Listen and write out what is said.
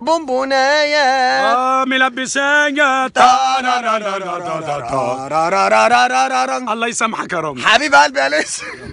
بونبونايا آه، ملبسايا الله يسامحك يا رامي حبيب قلبي يا